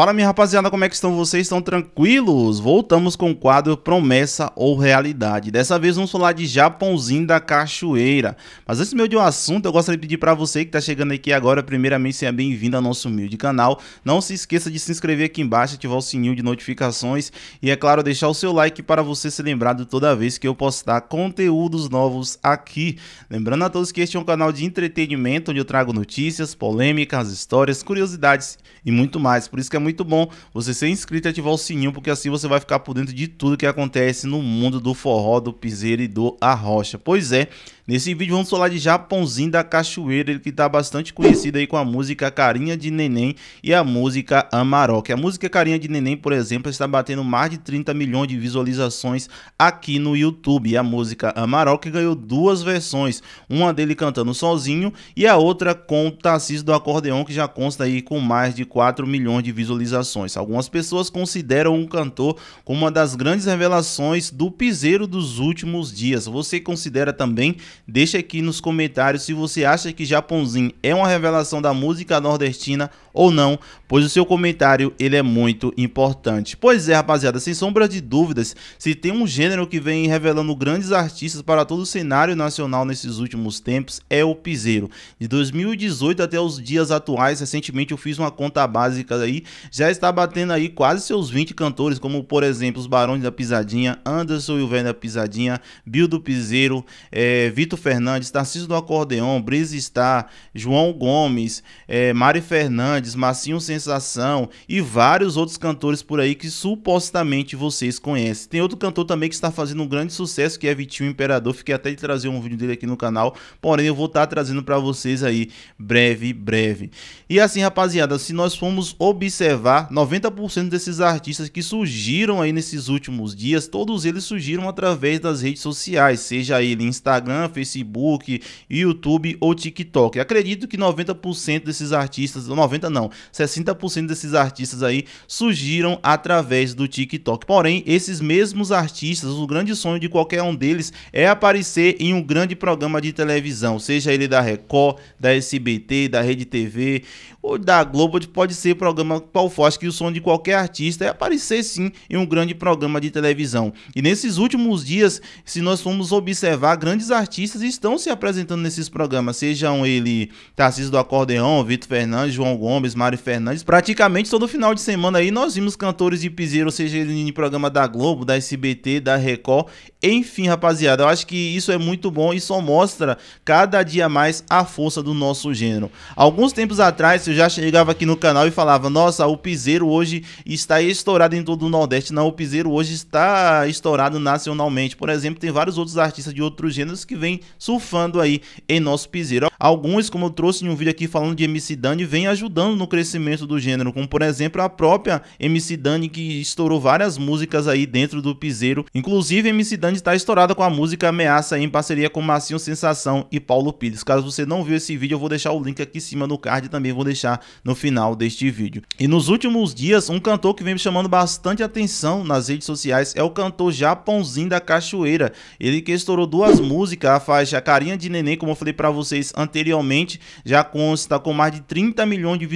Fala minha rapaziada, como é que estão vocês? Estão tranquilos? Voltamos com o quadro Promessa ou Realidade. Dessa vez vamos falar de Japãozinho da Cachoeira. Mas antes meu de um assunto, eu gostaria de pedir para você que está chegando aqui agora, primeiramente seja bem-vindo ao nosso humilde canal. Não se esqueça de se inscrever aqui embaixo, ativar o sininho de notificações e é claro, deixar o seu like para você ser lembrado toda vez que eu postar conteúdos novos aqui. Lembrando a todos que este é um canal de entretenimento onde eu trago notícias, polêmicas, histórias, curiosidades e muito mais. Por isso que é muito muito bom você ser inscrito e ativar o sininho, porque assim você vai ficar por dentro de tudo que acontece no mundo do forró, do piseiro e do arrocha. Pois é, nesse vídeo vamos falar de Japãozinho da Cachoeira, ele que está bastante conhecido aí com a música Carinha de Neném e a música amarok a música Carinha de Neném, por exemplo, está batendo mais de 30 milhões de visualizações aqui no YouTube. E a música amarok ganhou duas versões, uma dele cantando sozinho e a outra com o do Acordeão, que já consta aí com mais de 4 milhões de visualizações visualizações. Algumas pessoas consideram o cantor como uma das grandes revelações do piseiro dos últimos dias. Você considera também? Deixa aqui nos comentários se você acha que Japonzinho é uma revelação da música nordestina ou não, pois o seu comentário ele é muito importante. Pois é, rapaziada, sem sombra de dúvidas, se tem um gênero que vem revelando grandes artistas para todo o cenário nacional nesses últimos tempos é o piseiro. De 2018 até os dias atuais, recentemente eu fiz uma conta básica aí já está batendo aí quase seus 20 cantores, como por exemplo os Barões da Pisadinha, Anderson e o Velho da Pisadinha, do Piseiro, é, Vitor Fernandes, Tarcísio do Acordeão Brisa Star, João Gomes, é, Mari Fernandes, Massinho Sensação e vários outros cantores por aí que supostamente vocês conhecem. Tem outro cantor também que está fazendo um grande sucesso que é Vitinho Imperador. Fiquei até de trazer um vídeo dele aqui no canal, porém eu vou estar tá trazendo para vocês aí breve, breve. E assim, rapaziada, se nós formos observar observar, 90% desses artistas que surgiram aí nesses últimos dias, todos eles surgiram através das redes sociais, seja ele Instagram, Facebook, YouTube ou TikTok. Acredito que 90% desses artistas, 90 não, 60% desses artistas aí surgiram através do TikTok. Porém, esses mesmos artistas, o grande sonho de qualquer um deles é aparecer em um grande programa de televisão, seja ele da Record, da SBT, da Rede TV ou da Globo, pode ser programa qual faz que o som de qualquer artista é aparecer sim em um grande programa de televisão. E nesses últimos dias, se nós formos observar, grandes artistas estão se apresentando nesses programas, sejam ele Tarcísio do Acordeão, Vitor Fernandes, João Gomes, Mário Fernandes, praticamente todo final de semana aí nós vimos cantores de piseiro, seja ele em programa da Globo, da SBT, da Record, enfim, rapaziada, eu acho que isso é muito bom e só mostra cada dia mais a força do nosso gênero. Alguns tempos atrás eu já chegava aqui no canal e falava, nossa, o piseiro hoje está estourado em todo o Nordeste. Não, o piseiro hoje está estourado nacionalmente. Por exemplo, tem vários outros artistas de outros gêneros que vêm surfando aí em nosso piseiro. Alguns, como eu trouxe em um vídeo aqui falando de MC Dani, vêm ajudando no crescimento do gênero, como por exemplo a própria MC Dani que estourou várias músicas aí dentro do piseiro. Inclusive, MC Dani está estourada com a música Ameaça em parceria com Marcinho Sensação e Paulo Pires. Caso você não viu esse vídeo, eu vou deixar o link aqui em cima no card e também vou deixar no final deste vídeo. E no nos últimos dias, um cantor que vem me chamando bastante atenção nas redes sociais é o cantor Japãozinho da Cachoeira. Ele que estourou duas músicas, a faixa Carinha de Neném, como eu falei para vocês anteriormente, já consta com mais de 30 milhões de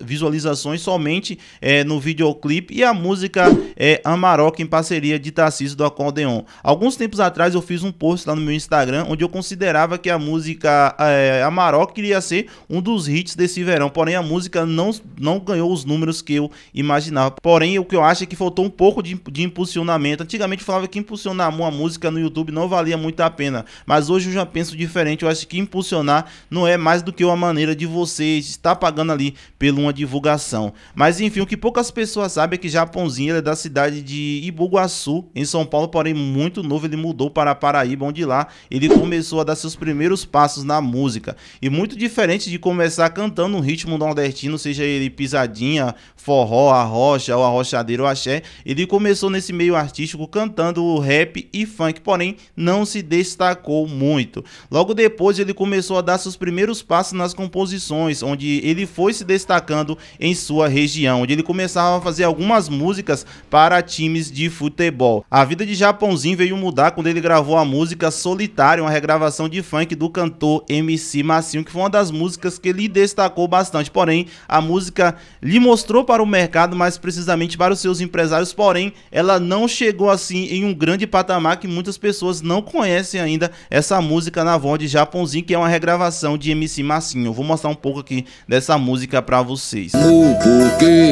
visualizações somente é, no videoclipe e a música é, Amarok em parceria de Tarcísio do Acordeon. Alguns tempos atrás eu fiz um post lá no meu Instagram onde eu considerava que a música é, Amarok iria ser um dos hits desse verão, porém a música não, não ganhou os números números que eu imaginava. Porém, o que eu acho é que faltou um pouco de, de impulsionamento. Antigamente falava que impulsionar uma música no YouTube não valia muito a pena, mas hoje eu já penso diferente. Eu acho que impulsionar não é mais do que uma maneira de você estar pagando ali pela uma divulgação. Mas enfim, o que poucas pessoas sabem é que Japãozinho é da cidade de Ibuguaçu, em São Paulo, porém muito novo, ele mudou para Paraíba, onde lá ele começou a dar seus primeiros passos na música. E muito diferente de começar cantando um ritmo nordestino, seja ele pisadinha, forró, a rocha, o arrochadeiro, o axé. Ele começou nesse meio artístico cantando rap e funk, porém não se destacou muito. Logo depois ele começou a dar seus primeiros passos nas composições, onde ele foi se destacando em sua região, onde ele começava a fazer algumas músicas para times de futebol. A vida de Japãozinho veio mudar quando ele gravou a música Solitário, uma regravação de funk do cantor MC Massinho, que foi uma das músicas que ele destacou bastante. Porém, a música lhe mostrou mostrou para o mercado, mais precisamente para os seus empresários, porém ela não chegou assim em um grande patamar que muitas pessoas não conhecem ainda essa música na voz de Japãozinho, que é uma regravação de MC Massinho. vou mostrar um pouco aqui dessa música para vocês.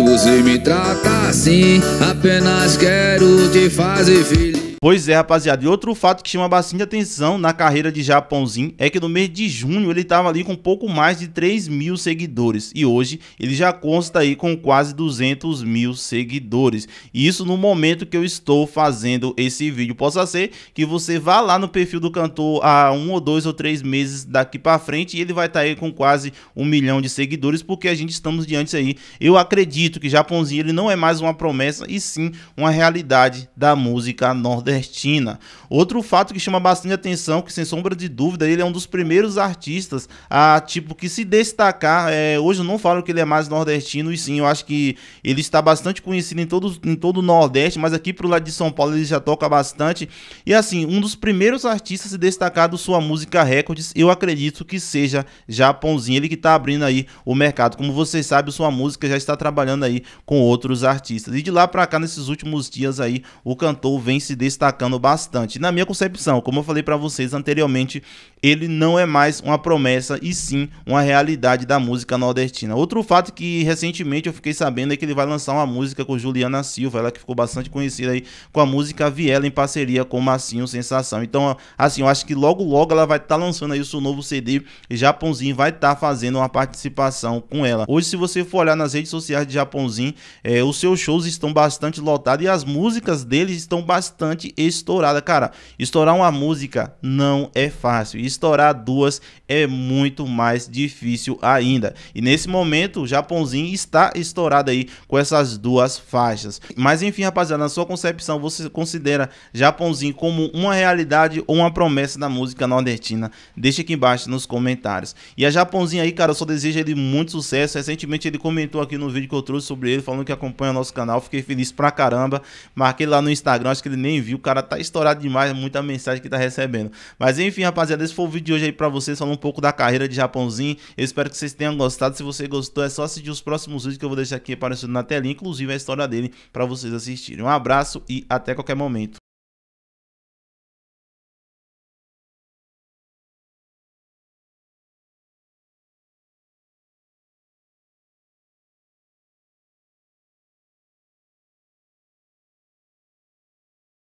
você me trata assim, apenas quero te fazer feliz. Pois é, rapaziada. E outro fato que chama bastante atenção na carreira de Japãozinho é que no mês de junho ele estava ali com pouco mais de 3 mil seguidores. E hoje ele já consta aí com quase 200 mil seguidores. E isso no momento que eu estou fazendo esse vídeo. Possa ser que você vá lá no perfil do cantor há um ou dois ou três meses daqui para frente e ele vai estar tá aí com quase um milhão de seguidores, porque a gente estamos diante aí. Eu acredito que Japãozinho ele não é mais uma promessa e sim uma realidade da música nordestina nordestina. Outro fato que chama bastante atenção, que sem sombra de dúvida, ele é um dos primeiros artistas a, tipo, que se destacar. É, hoje eu não falo que ele é mais nordestino, e sim, eu acho que ele está bastante conhecido em todo, em todo o Nordeste, mas aqui pro lado de São Paulo ele já toca bastante. E assim, um dos primeiros artistas a se destacar do sua música records. eu acredito que seja Japãozinho, ele que está abrindo aí o mercado. Como vocês sabem, sua música já está trabalhando aí com outros artistas. E de lá para cá, nesses últimos dias aí, o cantor vem se destacando destacando bastante. Na minha concepção, como eu falei para vocês anteriormente, ele não é mais uma promessa e sim uma realidade da música nordestina. Outro fato que recentemente eu fiquei sabendo é que ele vai lançar uma música com Juliana Silva, ela que ficou bastante conhecida aí com a música Viela em parceria com Massinho Sensação. Então, assim, eu acho que logo logo ela vai estar tá lançando aí o seu novo CD e Japãozinho vai estar tá fazendo uma participação com ela. Hoje, se você for olhar nas redes sociais de Japãozinho, é, os seus shows estão bastante lotados e as músicas dele estão bastante estourada. Cara, estourar uma música não é fácil. Estourar duas é muito mais difícil ainda. E nesse momento, o Japãozinho está estourado aí com essas duas faixas. Mas enfim, rapaziada, na sua concepção, você considera Japãozinho como uma realidade ou uma promessa da música nordestina? Deixa aqui embaixo nos comentários. E a Japãozinho aí, cara, eu só desejo ele muito sucesso. Recentemente ele comentou aqui no vídeo que eu trouxe sobre ele, falando que acompanha nosso canal. Fiquei feliz pra caramba. Marquei lá no Instagram, acho que ele nem viu cara tá estourado demais, muita mensagem que tá recebendo. Mas enfim, rapaziada, esse foi o vídeo de hoje aí pra vocês, falando um pouco da carreira de Japãozinho. Eu espero que vocês tenham gostado. Se você gostou, é só assistir os próximos vídeos que eu vou deixar aqui aparecendo na tela, inclusive a história dele, pra vocês assistirem. Um abraço e até qualquer momento.